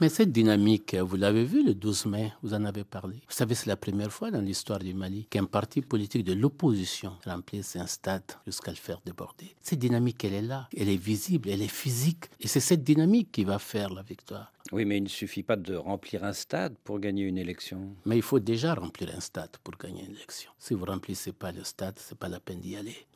Mais cette dynamique, vous l'avez vu le 12 mai, vous en avez parlé. Vous savez, c'est la première fois dans l'histoire du Mali qu'un parti politique de l'opposition remplisse un stade jusqu'à le faire déborder. Cette dynamique, elle est là, elle est visible, elle est physique. Et c'est cette dynamique qui va faire la victoire. Oui, mais il ne suffit pas de remplir un stade pour gagner une élection. Mais il faut déjà remplir un stade pour gagner une élection. Si vous remplissez pas le stade, c'est pas la peine d'y aller.